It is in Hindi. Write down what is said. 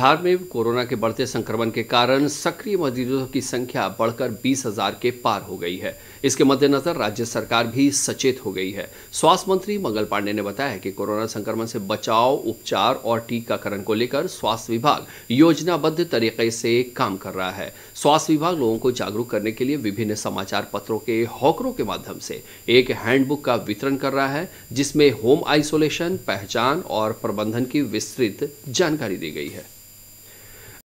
बिहार में कोरोना के बढ़ते संक्रमण के कारण सक्रिय मरीजों की संख्या बढ़कर 20,000 के पार हो गई है इसके मद्देनजर राज्य सरकार भी सचेत हो गई है स्वास्थ्य मंत्री मंगल पांडे ने बताया कि कोरोना संक्रमण से बचाव उपचार और टीकाकरण को लेकर स्वास्थ्य विभाग योजनाबद्ध तरीके से काम कर रहा है स्वास्थ्य विभाग लोगों को जागरूक करने के लिए विभिन्न समाचार पत्रों के हॉकरों के माध्यम से एक हैंडबुक का वितरण कर रहा है जिसमें होम आइसोलेशन पहचान और प्रबंधन की विस्तृत जानकारी दी गई है